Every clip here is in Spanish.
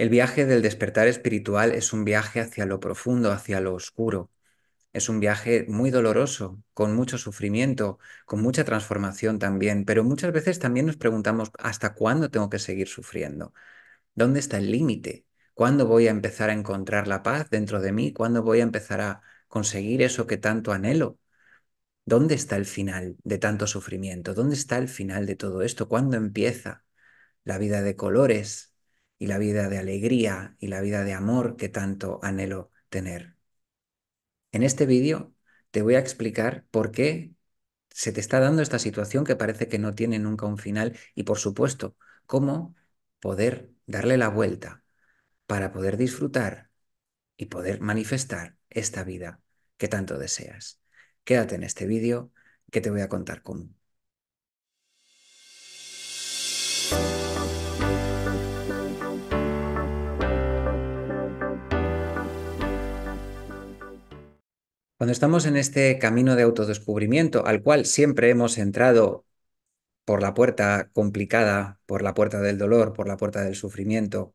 El viaje del despertar espiritual es un viaje hacia lo profundo, hacia lo oscuro. Es un viaje muy doloroso, con mucho sufrimiento, con mucha transformación también, pero muchas veces también nos preguntamos hasta cuándo tengo que seguir sufriendo. ¿Dónde está el límite? ¿Cuándo voy a empezar a encontrar la paz dentro de mí? ¿Cuándo voy a empezar a conseguir eso que tanto anhelo? ¿Dónde está el final de tanto sufrimiento? ¿Dónde está el final de todo esto? ¿Cuándo empieza la vida de colores, y la vida de alegría y la vida de amor que tanto anhelo tener. En este vídeo te voy a explicar por qué se te está dando esta situación que parece que no tiene nunca un final y por supuesto cómo poder darle la vuelta para poder disfrutar y poder manifestar esta vida que tanto deseas. Quédate en este vídeo que te voy a contar cómo. Cuando estamos en este camino de autodescubrimiento, al cual siempre hemos entrado por la puerta complicada, por la puerta del dolor, por la puerta del sufrimiento,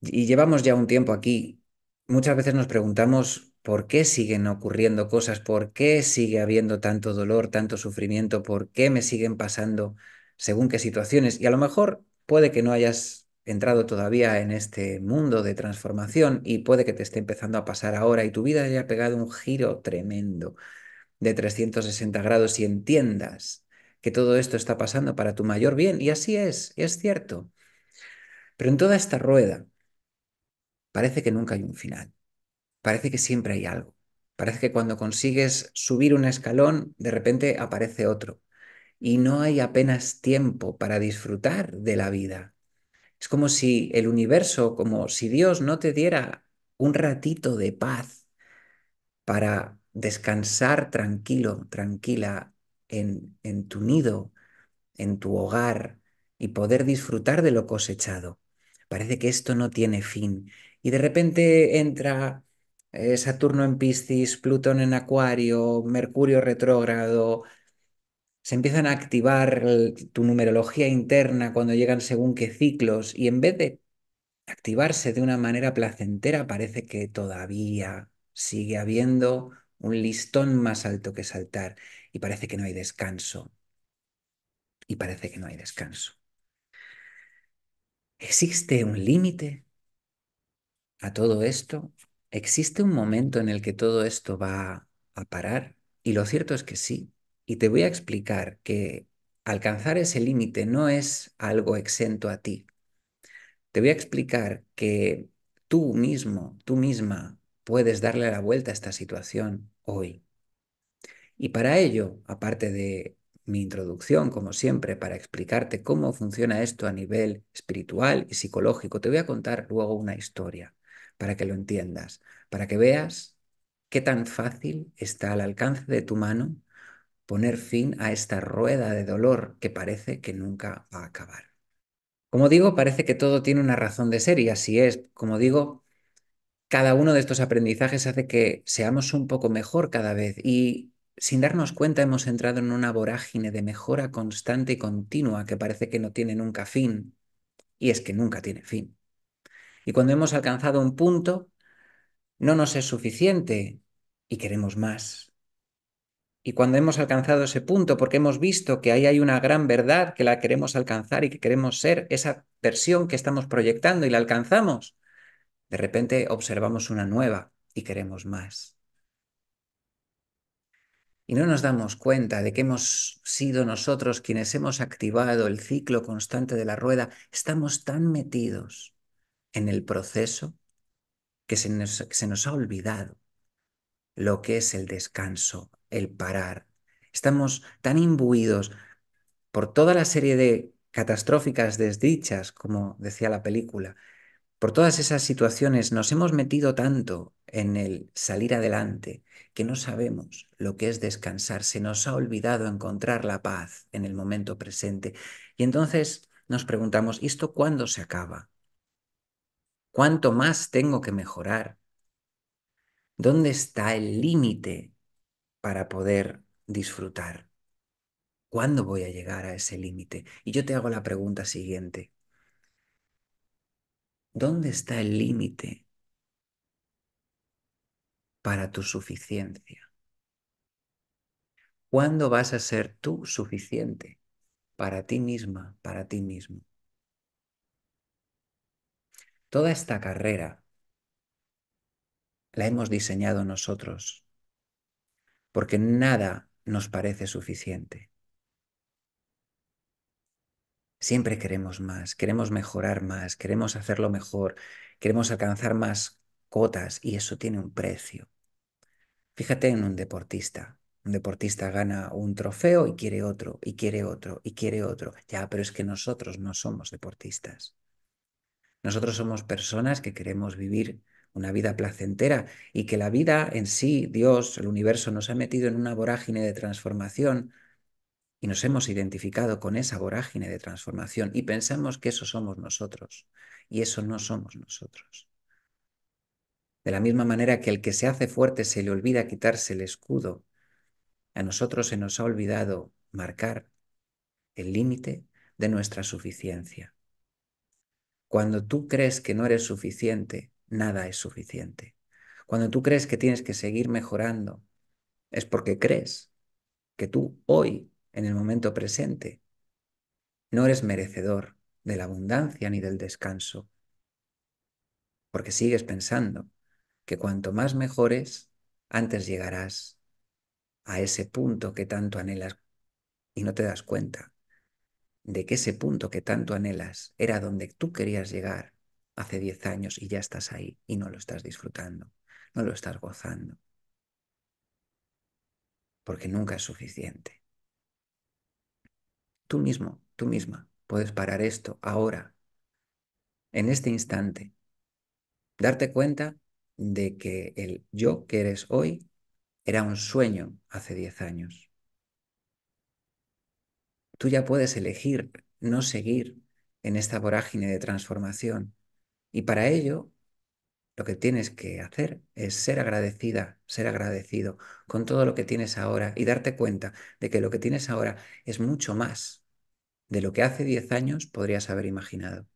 y llevamos ya un tiempo aquí, muchas veces nos preguntamos por qué siguen ocurriendo cosas, por qué sigue habiendo tanto dolor, tanto sufrimiento, por qué me siguen pasando según qué situaciones. Y a lo mejor puede que no hayas entrado todavía en este mundo de transformación y puede que te esté empezando a pasar ahora y tu vida haya pegado un giro tremendo de 360 grados y entiendas que todo esto está pasando para tu mayor bien. Y así es, es cierto. Pero en toda esta rueda parece que nunca hay un final. Parece que siempre hay algo. Parece que cuando consigues subir un escalón, de repente aparece otro. Y no hay apenas tiempo para disfrutar de la vida. Es como si el universo, como si Dios no te diera un ratito de paz para descansar tranquilo, tranquila en, tu nido, en tu hogar y poder disfrutar de lo cosechado. Parece que esto no tiene fin. Y de repente entra eh, Saturno en Piscis, Plutón en Acuario, Mercurio retrógrado, se empiezan a activar tu numerología interna cuando llegan según qué ciclos y en vez de activarse de una manera placentera, parece que todavía sigue habiendo un listón más alto que saltar y parece que no hay descanso. Y parece que no hay descanso. ¿Existe un límite a todo esto? ¿Existe un momento en el que todo esto va a parar? Y lo cierto es que sí, y te voy a explicar que alcanzar ese límite no es algo exento a ti. Te voy a explicar que tú mismo, tú misma, puedes darle la vuelta a esta situación hoy. Y para ello, aparte de mi introducción, como siempre, para explicarte cómo funciona esto a nivel espiritual y psicológico, te voy a contar luego una historia para que lo entiendas, para que veas qué tan fácil está al alcance de tu mano poner fin a esta rueda de dolor que parece que nunca va a acabar. Como digo, parece que todo tiene una razón de ser y así es. Como digo, cada uno de estos aprendizajes hace que seamos un poco mejor cada vez y sin darnos cuenta hemos entrado en una vorágine de mejora constante y continua que parece que no tiene nunca fin. Y es que nunca tiene fin. Y cuando hemos alcanzado un punto, no nos es suficiente y queremos más. Y cuando hemos alcanzado ese punto, porque hemos visto que ahí hay una gran verdad que la queremos alcanzar y que queremos ser esa versión que estamos proyectando y la alcanzamos, de repente observamos una nueva y queremos más. Y no nos damos cuenta de que hemos sido nosotros quienes hemos activado el ciclo constante de la rueda. Estamos tan metidos en el proceso que se nos, se nos ha olvidado lo que es el descanso el parar. Estamos tan imbuidos por toda la serie de catastróficas desdichas, como decía la película, por todas esas situaciones nos hemos metido tanto en el salir adelante que no sabemos lo que es descansar, se nos ha olvidado encontrar la paz en el momento presente. Y entonces nos preguntamos, ¿esto cuándo se acaba? ¿Cuánto más tengo que mejorar? ¿Dónde está el límite para poder disfrutar? ¿Cuándo voy a llegar a ese límite? Y yo te hago la pregunta siguiente. ¿Dónde está el límite para tu suficiencia? ¿Cuándo vas a ser tú suficiente para ti misma, para ti mismo? Toda esta carrera la hemos diseñado nosotros porque nada nos parece suficiente. Siempre queremos más, queremos mejorar más, queremos hacerlo mejor, queremos alcanzar más cotas y eso tiene un precio. Fíjate en un deportista. Un deportista gana un trofeo y quiere otro, y quiere otro, y quiere otro. Ya, pero es que nosotros no somos deportistas. Nosotros somos personas que queremos vivir una vida placentera y que la vida en sí, Dios, el universo, nos ha metido en una vorágine de transformación y nos hemos identificado con esa vorágine de transformación y pensamos que eso somos nosotros y eso no somos nosotros. De la misma manera que el que se hace fuerte se le olvida quitarse el escudo, a nosotros se nos ha olvidado marcar el límite de nuestra suficiencia. Cuando tú crees que no eres suficiente, nada es suficiente. Cuando tú crees que tienes que seguir mejorando, es porque crees que tú hoy, en el momento presente, no eres merecedor de la abundancia ni del descanso, porque sigues pensando que cuanto más mejores, antes llegarás a ese punto que tanto anhelas y no te das cuenta de que ese punto que tanto anhelas era donde tú querías llegar hace 10 años y ya estás ahí y no lo estás disfrutando, no lo estás gozando. Porque nunca es suficiente. Tú mismo, tú misma, puedes parar esto ahora, en este instante. Darte cuenta de que el yo que eres hoy era un sueño hace 10 años. Tú ya puedes elegir no seguir en esta vorágine de transformación y para ello, lo que tienes que hacer es ser agradecida, ser agradecido con todo lo que tienes ahora y darte cuenta de que lo que tienes ahora es mucho más de lo que hace 10 años podrías haber imaginado.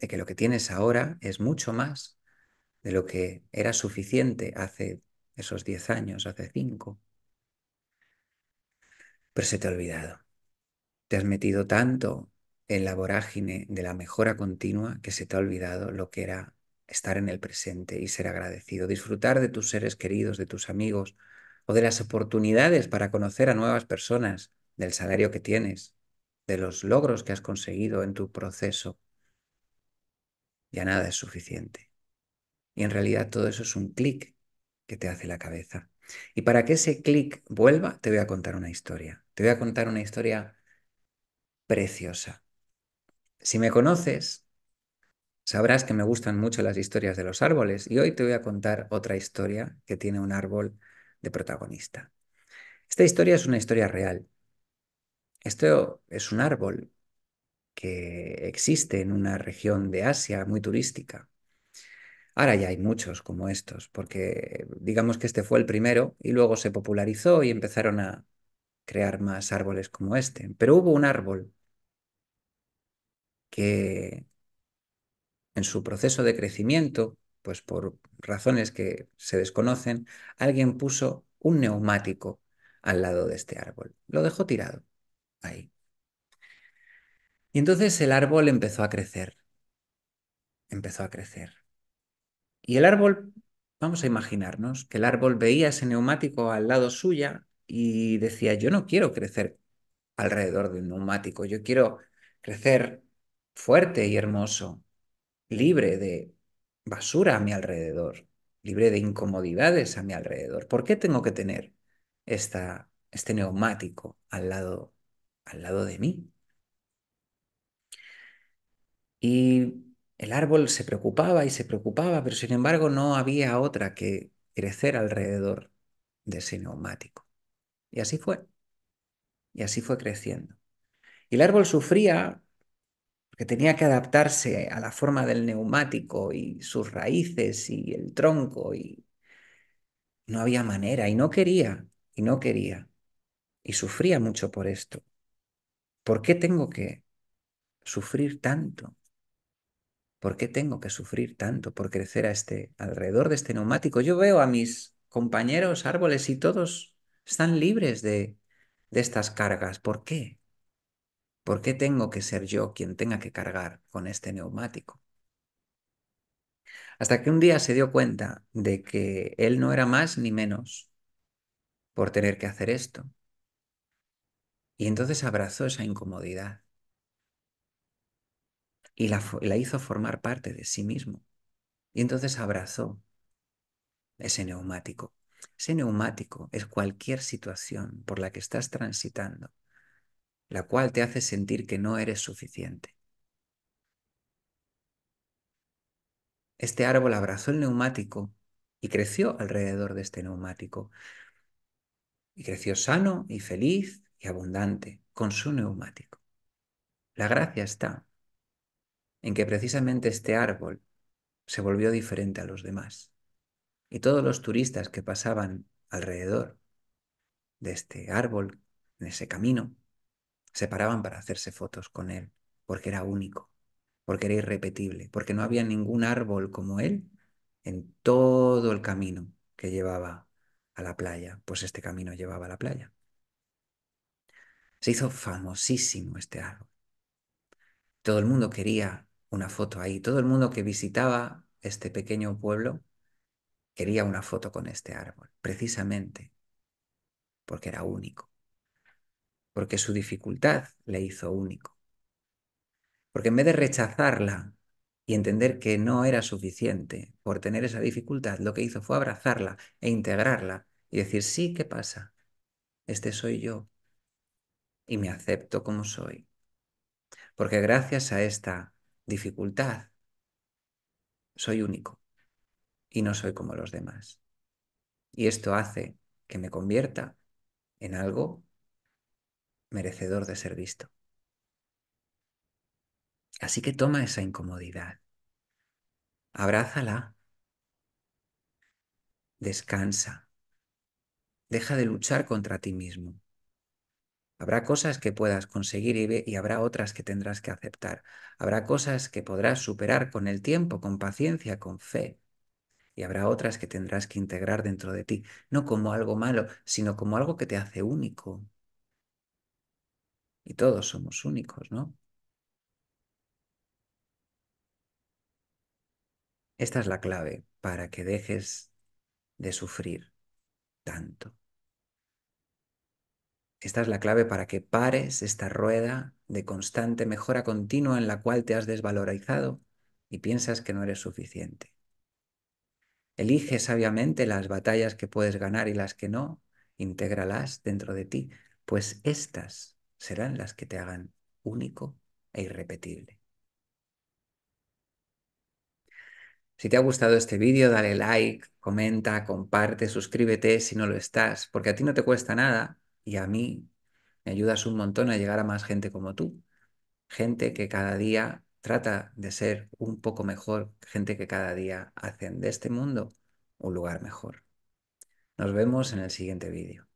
De que lo que tienes ahora es mucho más de lo que era suficiente hace esos 10 años, hace 5. Pero se te ha olvidado. Te has metido tanto en la vorágine de la mejora continua que se te ha olvidado lo que era estar en el presente y ser agradecido, disfrutar de tus seres queridos, de tus amigos o de las oportunidades para conocer a nuevas personas, del salario que tienes, de los logros que has conseguido en tu proceso. Ya nada es suficiente. Y en realidad todo eso es un clic que te hace la cabeza. Y para que ese clic vuelva, te voy a contar una historia. Te voy a contar una historia preciosa. Si me conoces, sabrás que me gustan mucho las historias de los árboles y hoy te voy a contar otra historia que tiene un árbol de protagonista. Esta historia es una historia real. Esto es un árbol que existe en una región de Asia muy turística. Ahora ya hay muchos como estos, porque digamos que este fue el primero y luego se popularizó y empezaron a crear más árboles como este. Pero hubo un árbol que en su proceso de crecimiento, pues por razones que se desconocen, alguien puso un neumático al lado de este árbol. Lo dejó tirado ahí. Y entonces el árbol empezó a crecer. Empezó a crecer. Y el árbol, vamos a imaginarnos que el árbol veía ese neumático al lado suya y decía, yo no quiero crecer alrededor de un neumático, yo quiero crecer fuerte y hermoso, libre de basura a mi alrededor, libre de incomodidades a mi alrededor. ¿Por qué tengo que tener esta, este neumático al lado, al lado de mí? Y el árbol se preocupaba y se preocupaba, pero sin embargo no había otra que crecer alrededor de ese neumático. Y así fue. Y así fue creciendo. Y el árbol sufría que tenía que adaptarse a la forma del neumático y sus raíces y el tronco y no había manera y no quería y no quería y sufría mucho por esto. ¿Por qué tengo que sufrir tanto? ¿Por qué tengo que sufrir tanto por crecer a este alrededor de este neumático? Yo veo a mis compañeros árboles y todos están libres de, de estas cargas. ¿Por qué? ¿Por qué tengo que ser yo quien tenga que cargar con este neumático? Hasta que un día se dio cuenta de que él no era más ni menos por tener que hacer esto. Y entonces abrazó esa incomodidad y la, hizo formar parte de sí mismo. Y entonces abrazó ese neumático. Ese neumático es cualquier situación por la que estás transitando la cual te hace sentir que no eres suficiente. Este árbol abrazó el neumático y creció alrededor de este neumático. Y creció sano y feliz y abundante con su neumático. La gracia está en que precisamente este árbol se volvió diferente a los demás. Y todos los turistas que pasaban alrededor de este árbol, en ese camino, se paraban para hacerse fotos con él, porque era único, porque era irrepetible, porque no había ningún árbol como él en todo el camino que llevaba a la playa, pues este camino llevaba a la playa. Se hizo famosísimo este árbol. Todo el mundo quería una foto ahí, todo el mundo que visitaba este pequeño pueblo quería una foto con este árbol, precisamente porque era único porque su dificultad le hizo único. Porque en vez de rechazarla y entender que no era suficiente por tener esa dificultad, lo que hizo fue abrazarla e integrarla y decir, sí, ¿qué pasa? Este soy yo y me acepto como soy. Porque gracias a esta dificultad soy único y no soy como los demás. Y esto hace que me convierta en algo merecedor de ser visto. Así que toma esa incomodidad, abrázala, descansa, deja de luchar contra ti mismo. Habrá cosas que puedas conseguir y, habrá otras que tendrás que aceptar. Habrá cosas que podrás superar con el tiempo, con paciencia, con fe. Y habrá otras que tendrás que integrar dentro de ti, no como algo malo, sino como algo que te hace único, y todos somos únicos, ¿no? Esta es la clave para que dejes de sufrir tanto. Esta es la clave para que pares esta rueda de constante mejora continua en la cual te has desvalorizado y piensas que no eres suficiente. Elige sabiamente las batallas que puedes ganar y las que no, intégralas dentro de ti, pues estas serán las que te hagan único e irrepetible. Si te ha gustado este vídeo, dale like, comenta, comparte, suscríbete si no lo estás, porque a ti no te cuesta nada y a mí me ayudas un montón a llegar a más gente como tú. Gente que cada día trata de ser un poco mejor, gente que cada día hacen de este mundo un lugar mejor. Nos vemos en el siguiente vídeo.